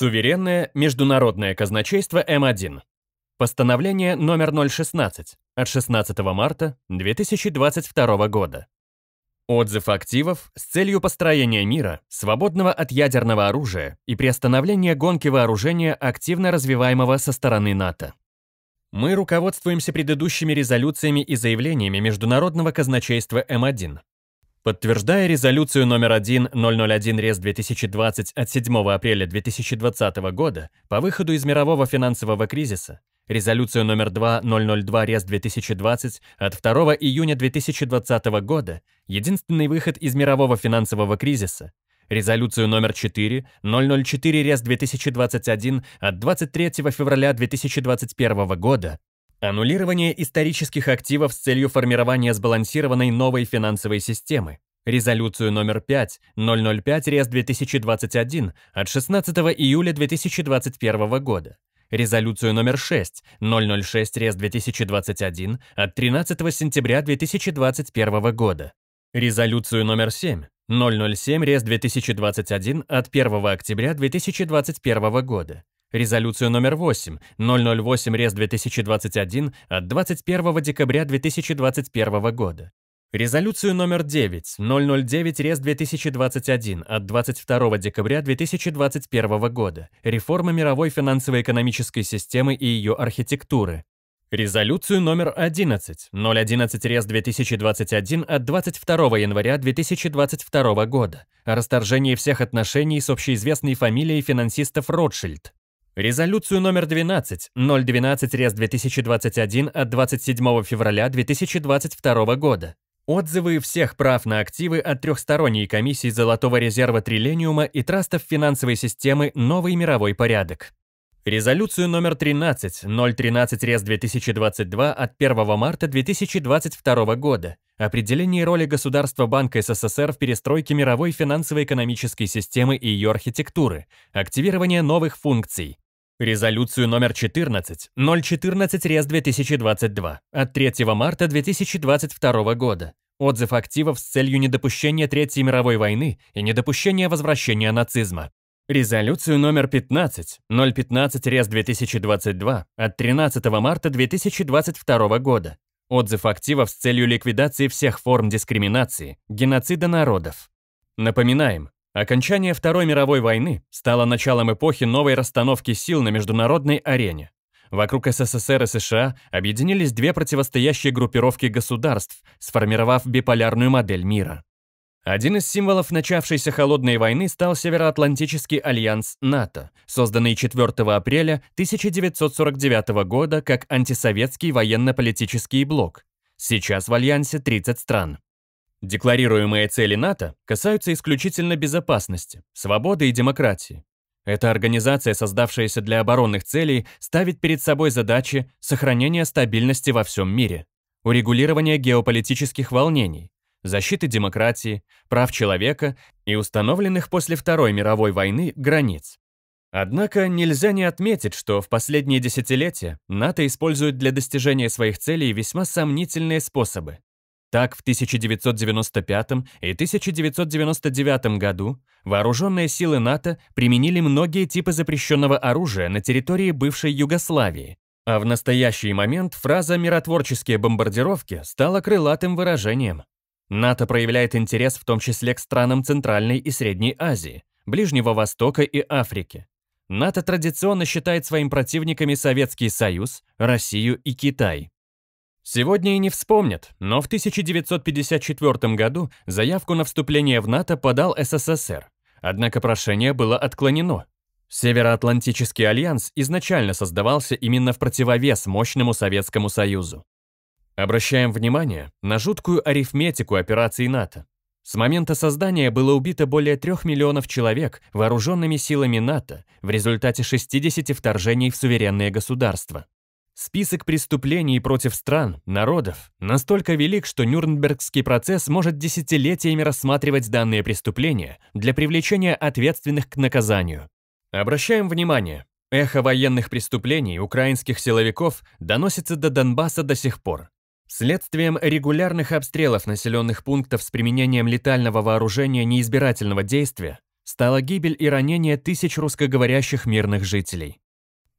Суверенное международное казначейство М1. Постановление номер 016 от 16 марта 2022 года. Отзыв активов с целью построения мира, свободного от ядерного оружия и приостановления гонки вооружения, активно развиваемого со стороны НАТО. Мы руководствуемся предыдущими резолюциями и заявлениями Международного казначейства М1, Подтверждая резолюцию номер 1001 РЕС 2020 от 7 апреля 2020 года по выходу из мирового финансового кризиса, резолюцию номер 2002 РЕС 2020 от 2 июня 2020 года, единственный выход из мирового финансового кризиса, резолюцию номер 4.004 004 РЕС 2021 от 23 февраля 2021 года Аннулирование исторических активов с целью формирования сбалансированной новой финансовой системы. Резолюцию номер 5, 005 РЕС 2021 от 16 июля 2021 года. Резолюцию номер 6, 006 РЕС 2021 от 13 сентября 2021 года. Резолюцию номер 7, 007 РЕС 2021 от 1 октября 2021 года резолюцию номер 8 008 РЕС 2021 от 21 декабря 2021 года, резолюцию номер 9 009 РЕС 2021 от 22 декабря 2021 года «Реформа мировой финансово-экономической системы и ее архитектуры», Резолюцию номер 11, 011 РЕС 2021 от 22 января 2022 года о расторжении всех отношений с общеизвестной фамилией финансистов Ротшильд. Резолюцию номер 12, 012 РЕС 2021 от 27 февраля 2022 года. Отзывы всех прав на активы от трехсторонней комиссии Золотого резерва Триллениума и трастов финансовой системы «Новый мировой порядок». Резолюцию номер 13 013 РЕС 2022 от 1 марта 2022 года определении роли Государства Банка СССР в перестройке мировой финансово-экономической системы и ее архитектуры, активирование новых функций. Резолюцию номер 14 014 РЕС 2022 от 3 марта 2022 года отзыв активов с целью недопущения Третьей мировой войны и недопущения возвращения нацизма. Резолюцию номер 15, 015 РЕС 2022 от 13 марта 2022 года. Отзыв активов с целью ликвидации всех форм дискриминации, геноцида народов. Напоминаем, окончание Второй мировой войны стало началом эпохи новой расстановки сил на международной арене. Вокруг СССР и США объединились две противостоящие группировки государств, сформировав биполярную модель мира. Один из символов начавшейся холодной войны стал Североатлантический альянс НАТО, созданный 4 апреля 1949 года как антисоветский военно-политический блок. Сейчас в альянсе 30 стран. Декларируемые цели НАТО касаются исключительно безопасности, свободы и демократии. Эта организация, создавшаяся для оборонных целей, ставит перед собой задачи сохранения стабильности во всем мире, урегулирования геополитических волнений, защиты демократии, прав человека и установленных после Второй мировой войны границ. Однако нельзя не отметить, что в последние десятилетия НАТО использует для достижения своих целей весьма сомнительные способы. Так, в 1995 и 1999 году вооруженные силы НАТО применили многие типы запрещенного оружия на территории бывшей Югославии, а в настоящий момент фраза «миротворческие бомбардировки» стала крылатым выражением. НАТО проявляет интерес в том числе к странам Центральной и Средней Азии, Ближнего Востока и Африки. НАТО традиционно считает своим противниками Советский Союз, Россию и Китай. Сегодня и не вспомнят, но в 1954 году заявку на вступление в НАТО подал СССР, однако прошение было отклонено. Североатлантический альянс изначально создавался именно в противовес мощному Советскому Союзу. Обращаем внимание на жуткую арифметику операций НАТО. С момента создания было убито более 3 миллионов человек вооруженными силами НАТО в результате 60 вторжений в суверенные государства. Список преступлений против стран, народов настолько велик, что Нюрнбергский процесс может десятилетиями рассматривать данные преступления для привлечения ответственных к наказанию. Обращаем внимание, эхо военных преступлений украинских силовиков доносится до Донбасса до сих пор. Следствием регулярных обстрелов населенных пунктов с применением летального вооружения неизбирательного действия стала гибель и ранение тысяч русскоговорящих мирных жителей.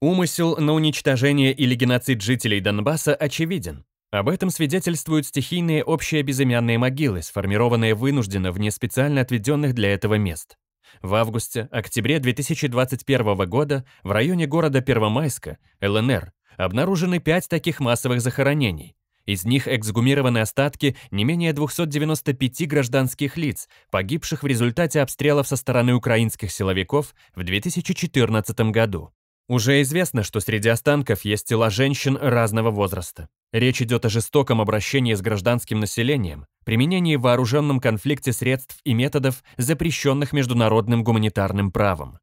Умысел на уничтожение или геноцид жителей Донбасса очевиден. Об этом свидетельствуют стихийные общие безымянные могилы, сформированные вынужденно вне специально отведенных для этого мест. В августе-октябре 2021 года в районе города Первомайска, ЛНР, обнаружены пять таких массовых захоронений – из них эксгумированы остатки не менее 295 гражданских лиц, погибших в результате обстрелов со стороны украинских силовиков в 2014 году. Уже известно, что среди останков есть тела женщин разного возраста. Речь идет о жестоком обращении с гражданским населением, применении в вооруженном конфликте средств и методов, запрещенных международным гуманитарным правом.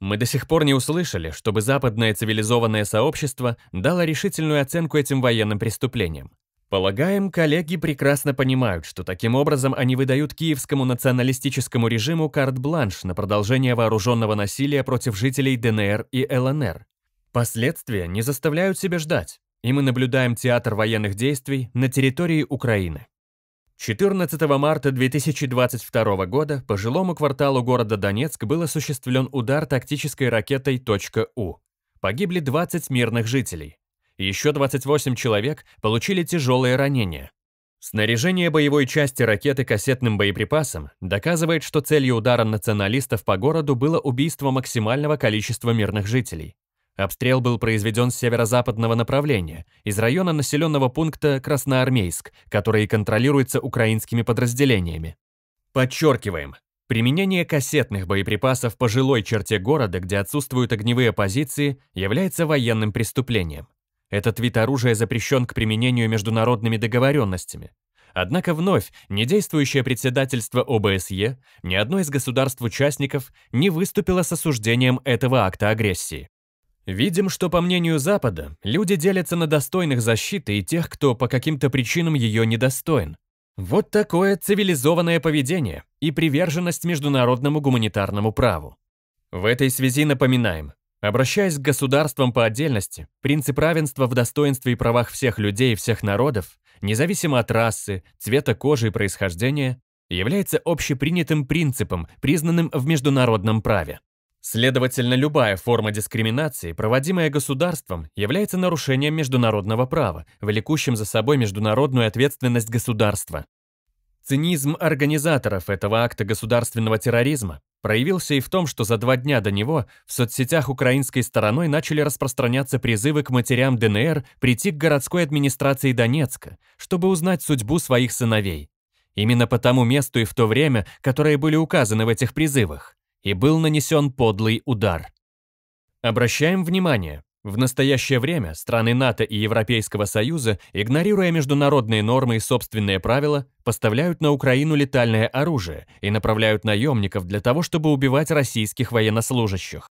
Мы до сих пор не услышали, чтобы западное цивилизованное сообщество дало решительную оценку этим военным преступлениям. Полагаем, коллеги прекрасно понимают, что таким образом они выдают киевскому националистическому режиму карт-бланш на продолжение вооруженного насилия против жителей ДНР и ЛНР. Последствия не заставляют себя ждать, и мы наблюдаем театр военных действий на территории Украины. 14 марта 2022 года по жилому кварталу города Донецк был осуществлен удар тактической ракетой «У». Погибли 20 мирных жителей. Еще 28 человек получили тяжелые ранения. Снаряжение боевой части ракеты кассетным боеприпасом доказывает, что целью удара националистов по городу было убийство максимального количества мирных жителей. Обстрел был произведен с северо-западного направления, из района населенного пункта Красноармейск, который контролируется украинскими подразделениями. Подчеркиваем, применение кассетных боеприпасов по жилой черте города, где отсутствуют огневые позиции, является военным преступлением. Этот вид оружия запрещен к применению международными договоренностями. Однако вновь недействующее председательство ОБСЕ ни одно из государств-участников не выступило с осуждением этого акта агрессии. Видим, что по мнению Запада, люди делятся на достойных защиты и тех, кто по каким-то причинам ее недостоин. Вот такое цивилизованное поведение и приверженность международному гуманитарному праву. В этой связи напоминаем, обращаясь к государствам по отдельности, принцип равенства в достоинстве и правах всех людей и всех народов, независимо от расы, цвета кожи и происхождения, является общепринятым принципом, признанным в международном праве. Следовательно, любая форма дискриминации, проводимая государством, является нарушением международного права, влекущим за собой международную ответственность государства. Цинизм организаторов этого акта государственного терроризма проявился и в том, что за два дня до него в соцсетях украинской стороной начали распространяться призывы к матерям ДНР прийти к городской администрации Донецка, чтобы узнать судьбу своих сыновей. Именно по тому месту и в то время, которые были указаны в этих призывах и был нанесен подлый удар. Обращаем внимание, в настоящее время страны НАТО и Европейского Союза, игнорируя международные нормы и собственные правила, поставляют на Украину летальное оружие и направляют наемников для того, чтобы убивать российских военнослужащих.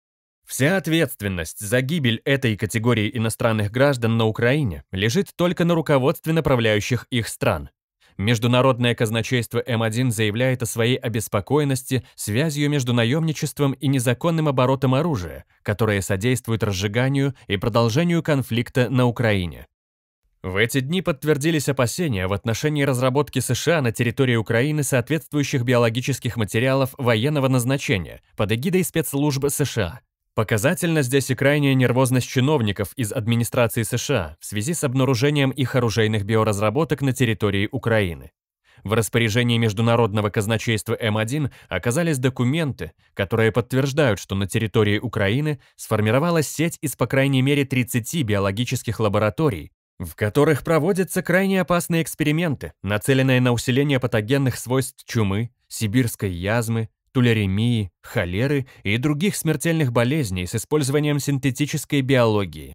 Вся ответственность за гибель этой категории иностранных граждан на Украине лежит только на руководстве направляющих их стран. Международное казначейство М1 заявляет о своей обеспокоенности связью между наемничеством и незаконным оборотом оружия, которое содействует разжиганию и продолжению конфликта на Украине. В эти дни подтвердились опасения в отношении разработки США на территории Украины соответствующих биологических материалов военного назначения под эгидой спецслужбы США, Показательно здесь и крайняя нервозность чиновников из администрации США в связи с обнаружением их оружейных биоразработок на территории Украины. В распоряжении Международного казначейства М1 оказались документы, которые подтверждают, что на территории Украины сформировалась сеть из по крайней мере 30 биологических лабораторий, в которых проводятся крайне опасные эксперименты, нацеленные на усиление патогенных свойств чумы, сибирской язвы, тулеремии, холеры и других смертельных болезней с использованием синтетической биологии.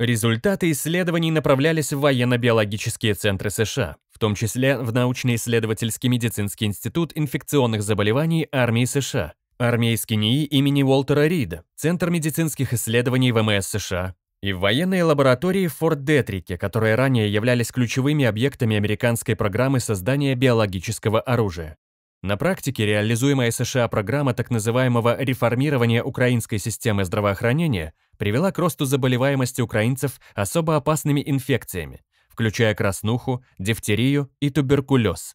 Результаты исследований направлялись в военно-биологические центры США, в том числе в научно-исследовательский медицинский институт инфекционных заболеваний армии США, армейский НИИ имени Уолтера Рида, Центр медицинских исследований ВМС США, и в военные лаборатории в Форт-Детрике, которые ранее являлись ключевыми объектами американской программы создания биологического оружия. На практике реализуемая США программа так называемого реформирования украинской системы здравоохранения привела к росту заболеваемости украинцев особо опасными инфекциями, включая краснуху, дифтерию и туберкулез.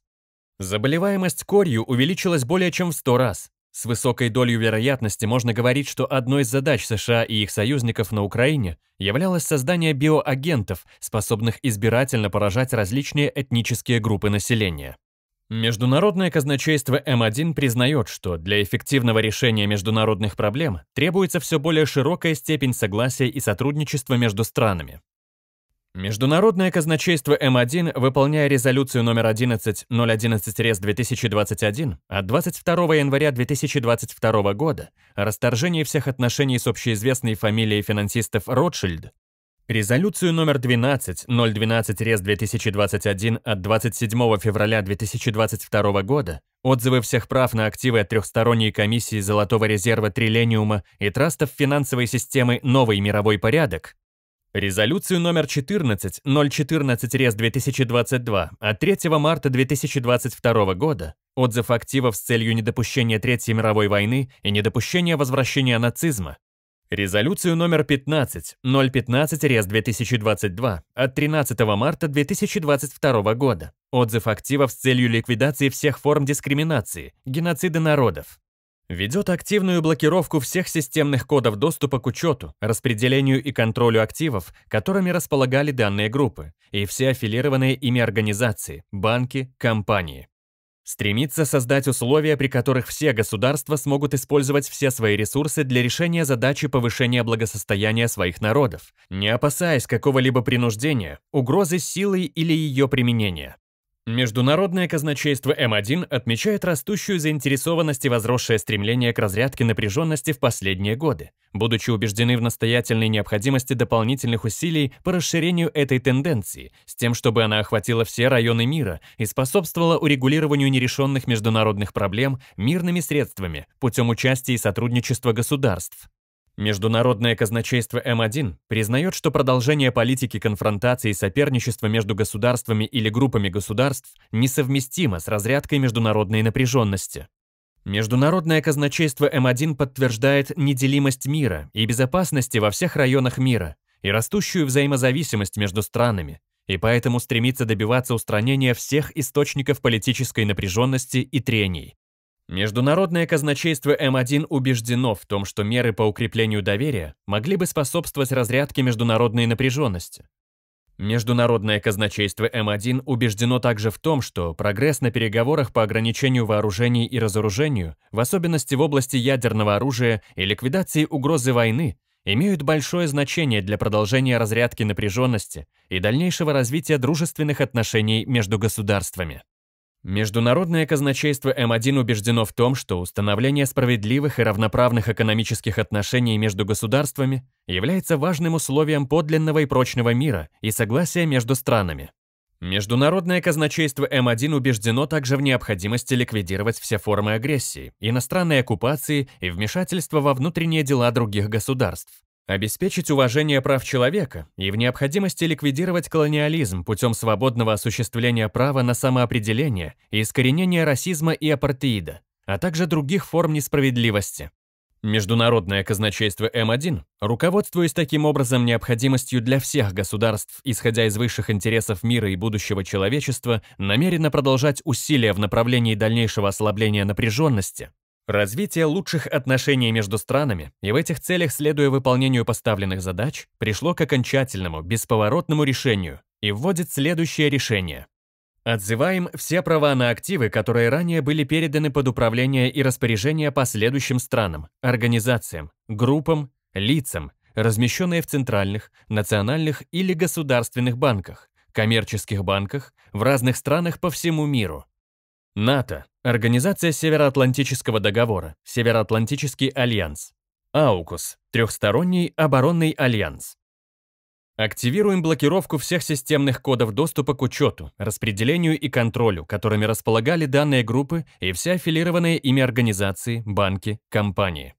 Заболеваемость корью увеличилась более чем в 100 раз. С высокой долей вероятности можно говорить, что одной из задач США и их союзников на Украине являлось создание биоагентов, способных избирательно поражать различные этнические группы населения. Международное казначейство М1 признает, что для эффективного решения международных проблем требуется все более широкая степень согласия и сотрудничества между странами. Международное казначейство М1, выполняя резолюцию номер 11.011-2021 рез от 22 января 2022 года о расторжении всех отношений с общеизвестной фамилией финансистов Ротшильд, Резолюцию номер 12-012-2021 от 27 февраля 2022 года, отзывы всех прав на активы от трехсторонней комиссии Золотого резерва Триллениума и трастов финансовой системы «Новый мировой порядок», Резолюцию номер 14-014-2022 от 3 марта 2022 года, отзыв активов с целью недопущения Третьей мировой войны и недопущения возвращения нацизма, Резолюцию номер 15, 015 РЕС 2022 от 13 марта 2022 года. Отзыв активов с целью ликвидации всех форм дискриминации, геноцида народов. Ведет активную блокировку всех системных кодов доступа к учету, распределению и контролю активов, которыми располагали данные группы, и все аффилированные ими организации, банки, компании. Стремится создать условия, при которых все государства смогут использовать все свои ресурсы для решения задачи повышения благосостояния своих народов, не опасаясь какого-либо принуждения, угрозы силой или ее применения. Международное казначейство М1 отмечает растущую заинтересованность и возросшее стремление к разрядке напряженности в последние годы, будучи убеждены в настоятельной необходимости дополнительных усилий по расширению этой тенденции, с тем, чтобы она охватила все районы мира и способствовала урегулированию нерешенных международных проблем мирными средствами путем участия и сотрудничества государств. Международное казначейство М1 признает, что продолжение политики конфронтации и соперничества между государствами или группами государств несовместимо с разрядкой международной напряженности. Международное казначейство М1 подтверждает неделимость мира и безопасности во всех районах мира и растущую взаимозависимость между странами, и поэтому стремится добиваться устранения всех источников политической напряженности и трений, Международное казначейство М1 убеждено в том, что меры по укреплению доверия могли бы способствовать разрядке международной напряженности. Международное казначейство М1 убеждено также в том, что прогресс на переговорах по ограничению вооружений и разоружению, в особенности в области ядерного оружия и ликвидации угрозы войны, имеют большое значение для продолжения разрядки напряженности и дальнейшего развития дружественных отношений между государствами. Международное казначейство М1 убеждено в том, что установление справедливых и равноправных экономических отношений между государствами является важным условием подлинного и прочного мира и согласия между странами. Международное казначейство М1 убеждено также в необходимости ликвидировать все формы агрессии, иностранной оккупации и вмешательства во внутренние дела других государств. Обеспечить уважение прав человека и в необходимости ликвидировать колониализм путем свободного осуществления права на самоопределение и искоренения расизма и апартеида, а также других форм несправедливости. Международное казначейство М1, руководствуясь таким образом необходимостью для всех государств, исходя из высших интересов мира и будущего человечества, намерено продолжать усилия в направлении дальнейшего ослабления напряженности, Развитие лучших отношений между странами и в этих целях, следуя выполнению поставленных задач, пришло к окончательному, бесповоротному решению и вводит следующее решение. Отзываем все права на активы, которые ранее были переданы под управление и распоряжение по следующим странам, организациям, группам, лицам, размещенные в центральных, национальных или государственных банках, коммерческих банках в разных странах по всему миру. НАТО – Организация Североатлантического договора, Североатлантический альянс. АУКУС – Трехсторонний оборонный альянс. Активируем блокировку всех системных кодов доступа к учету, распределению и контролю, которыми располагали данные группы и все аффилированные ими организации, банки, компании.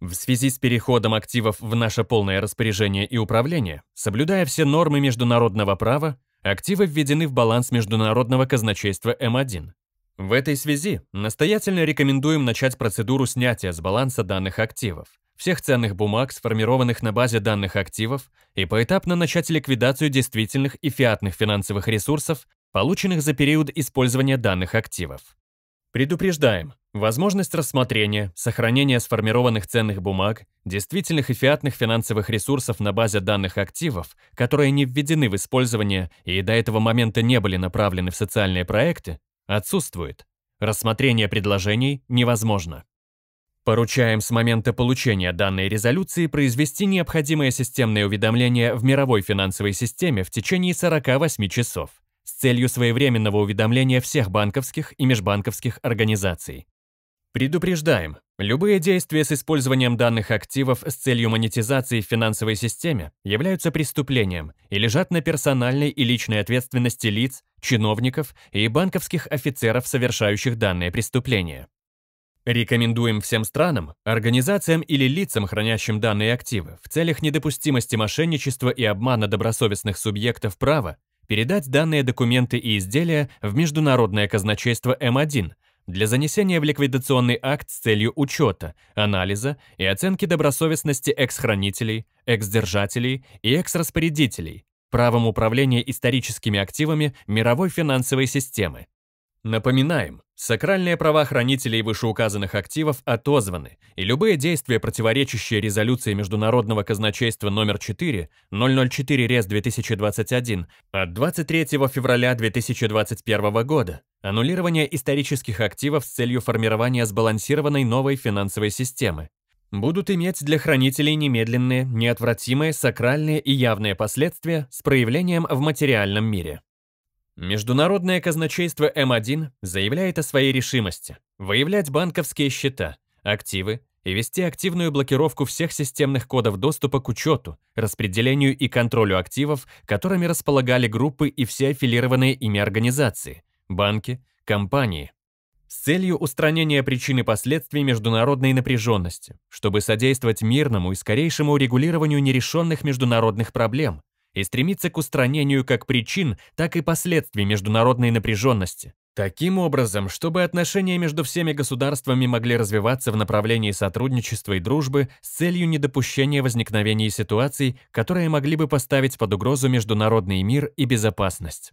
В связи с переходом активов в наше полное распоряжение и управление, соблюдая все нормы международного права, активы введены в баланс международного казначейства М1, в этой связи настоятельно рекомендуем начать процедуру снятия с баланса данных активов, всех ценных бумаг, сформированных на базе данных активов, и поэтапно начать ликвидацию действительных и фиатных финансовых ресурсов, полученных за период использования данных активов. Предупреждаем, возможность рассмотрения, сохранения сформированных ценных бумаг, действительных и фиатных финансовых ресурсов на базе данных активов, которые не введены в использование и до этого момента не были направлены в социальные проекты, отсутствует. Рассмотрение предложений невозможно. Поручаем с момента получения данной резолюции произвести необходимое системное уведомление в мировой финансовой системе в течение 48 часов с целью своевременного уведомления всех банковских и межбанковских организаций. Предупреждаем, Любые действия с использованием данных активов с целью монетизации в финансовой системе являются преступлением и лежат на персональной и личной ответственности лиц, чиновников и банковских офицеров, совершающих данное преступление. Рекомендуем всем странам, организациям или лицам, хранящим данные активы, в целях недопустимости мошенничества и обмана добросовестных субъектов права, передать данные документы и изделия в Международное казначейство М1 для занесения в ликвидационный акт с целью учета, анализа и оценки добросовестности экс-хранителей, экс-держателей и экс-распорядителей, правом управления историческими активами мировой финансовой системы, Напоминаем, сакральные права хранителей вышеуказанных активов отозваны, и любые действия, противоречащие резолюции Международного казначейства номер 4, 004 РЕС 2021 от 23 февраля 2021 года, аннулирование исторических активов с целью формирования сбалансированной новой финансовой системы, будут иметь для хранителей немедленные, неотвратимые, сакральные и явные последствия с проявлением в материальном мире. Международное казначейство М1 заявляет о своей решимости выявлять банковские счета, активы и вести активную блокировку всех системных кодов доступа к учету, распределению и контролю активов, которыми располагали группы и все аффилированные ими организации, банки, компании. С целью устранения причин и последствий международной напряженности, чтобы содействовать мирному и скорейшему урегулированию нерешенных международных проблем, и стремится к устранению как причин, так и последствий международной напряженности. Таким образом, чтобы отношения между всеми государствами могли развиваться в направлении сотрудничества и дружбы с целью недопущения возникновения ситуаций, которые могли бы поставить под угрозу международный мир и безопасность.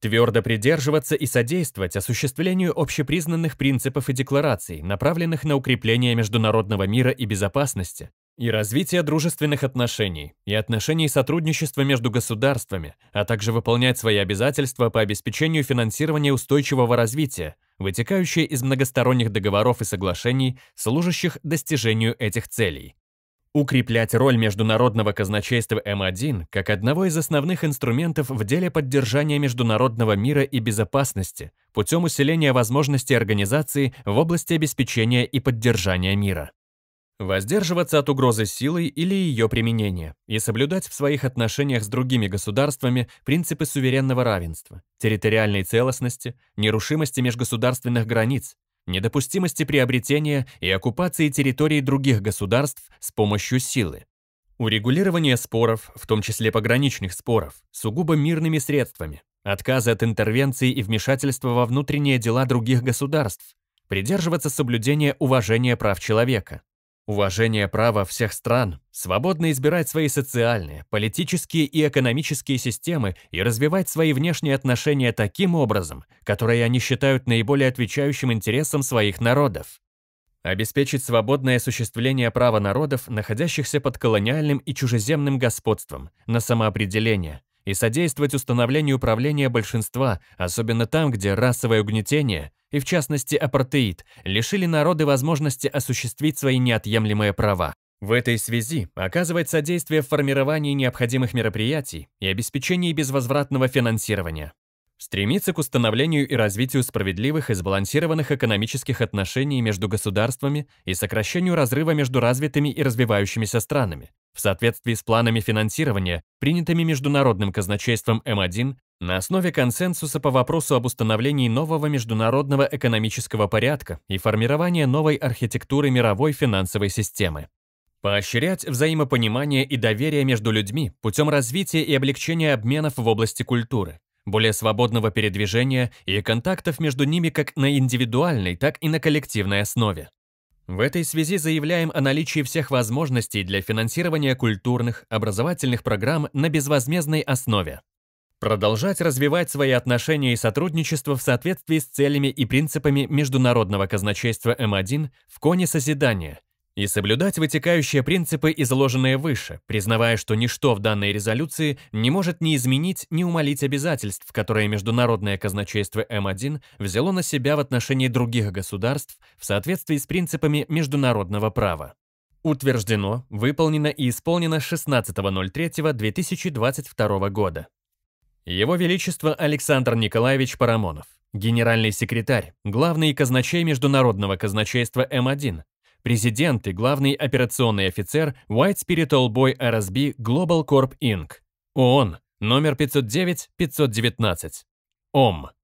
Твердо придерживаться и содействовать осуществлению общепризнанных принципов и деклараций, направленных на укрепление международного мира и безопасности, и развитие дружественных отношений, и отношений сотрудничества между государствами, а также выполнять свои обязательства по обеспечению финансирования устойчивого развития, вытекающие из многосторонних договоров и соглашений, служащих достижению этих целей. Укреплять роль международного казначейства М1 как одного из основных инструментов в деле поддержания международного мира и безопасности путем усиления возможностей организации в области обеспечения и поддержания мира. Воздерживаться от угрозы силой или ее применения и соблюдать в своих отношениях с другими государствами принципы суверенного равенства, территориальной целостности, нерушимости межгосударственных границ, недопустимости приобретения и оккупации территорий других государств с помощью силы. Урегулирование споров, в том числе пограничных споров, сугубо мирными средствами, отказы от интервенции и вмешательства во внутренние дела других государств, придерживаться соблюдения уважения прав человека, Уважение права всех стран свободно избирать свои социальные, политические и экономические системы и развивать свои внешние отношения таким образом, которые они считают наиболее отвечающим интересам своих народов. Обеспечить свободное осуществление права народов, находящихся под колониальным и чужеземным господством, на самоопределение, и содействовать установлению правления большинства, особенно там, где расовое угнетение, и в частности апартеид, лишили народы возможности осуществить свои неотъемлемые права. В этой связи оказывать содействие в формировании необходимых мероприятий и обеспечении безвозвратного финансирования. Стремиться к установлению и развитию справедливых и сбалансированных экономических отношений между государствами и сокращению разрыва между развитыми и развивающимися странами в соответствии с планами финансирования, принятыми Международным казначейством М1 на основе консенсуса по вопросу об установлении нового международного экономического порядка и формировании новой архитектуры мировой финансовой системы. Поощрять взаимопонимание и доверие между людьми путем развития и облегчения обменов в области культуры, более свободного передвижения и контактов между ними как на индивидуальной, так и на коллективной основе. В этой связи заявляем о наличии всех возможностей для финансирования культурных, образовательных программ на безвозмездной основе. Продолжать развивать свои отношения и сотрудничество в соответствии с целями и принципами международного казначейства М1 в коне созидания и соблюдать вытекающие принципы, изложенные выше, признавая, что ничто в данной резолюции не может ни изменить, ни умолить обязательств, которые международное казначейство М1 взяло на себя в отношении других государств в соответствии с принципами международного права. Утверждено, выполнено и исполнено 16.03.2022 года. Его Величество Александр Николаевич Парамонов, генеральный секретарь, главный казначей Международного казначейства М1, президент и главный операционный офицер White Spiritual Boy RSB Global Corp Inc. ООН, номер 509-519. ОМ.